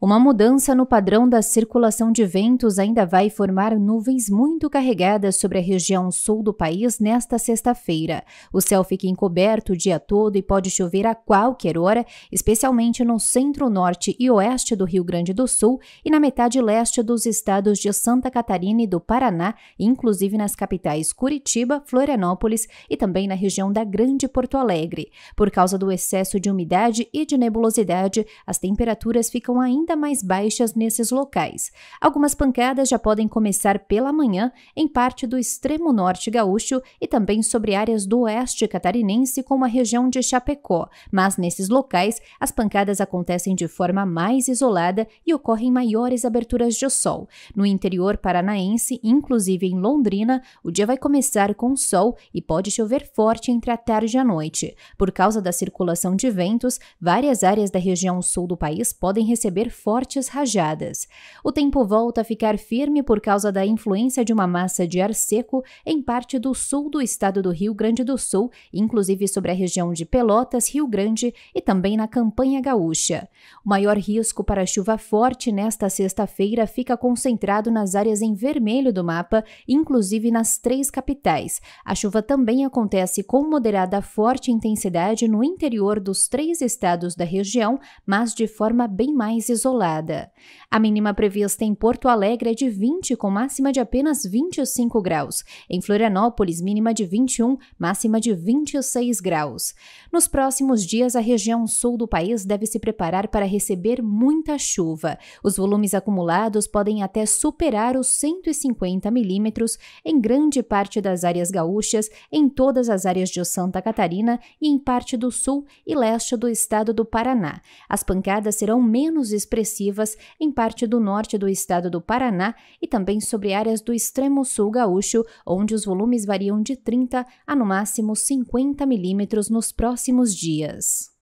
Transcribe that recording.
Uma mudança no padrão da circulação de ventos ainda vai formar nuvens muito carregadas sobre a região sul do país nesta sexta-feira. O céu fica encoberto o dia todo e pode chover a qualquer hora, especialmente no centro-norte e oeste do Rio Grande do Sul e na metade leste dos estados de Santa Catarina e do Paraná, inclusive nas capitais Curitiba, Florianópolis e também na região da Grande Porto Alegre. Por causa do excesso de umidade e de nebulosidade, as temperaturas ficam ainda ainda mais baixas nesses locais. Algumas pancadas já podem começar pela manhã em parte do extremo norte gaúcho e também sobre áreas do oeste catarinense, como a região de Chapecó, mas nesses locais as pancadas acontecem de forma mais isolada e ocorrem maiores aberturas de sol. No interior paranaense, inclusive em Londrina, o dia vai começar com sol e pode chover forte entre a tarde e a noite. Por causa da circulação de ventos, várias áreas da região sul do país podem receber fortes rajadas. O tempo volta a ficar firme por causa da influência de uma massa de ar seco em parte do sul do estado do Rio Grande do Sul, inclusive sobre a região de Pelotas, Rio Grande e também na Campanha Gaúcha. O maior risco para chuva forte nesta sexta-feira fica concentrado nas áreas em vermelho do mapa, inclusive nas três capitais. A chuva também acontece com moderada forte intensidade no interior dos três estados da região, mas de forma bem mais isolada a mínima prevista em Porto Alegre é de 20, com máxima de apenas 25 graus. Em Florianópolis, mínima de 21, máxima de 26 graus. Nos próximos dias, a região sul do país deve se preparar para receber muita chuva. Os volumes acumulados podem até superar os 150 milímetros em grande parte das áreas gaúchas, em todas as áreas de Santa Catarina e em parte do sul e leste do estado do Paraná. As pancadas serão menos expressivas expressivas em parte do norte do estado do Paraná e também sobre áreas do extremo sul gaúcho, onde os volumes variam de 30 a no máximo 50 milímetros nos próximos dias.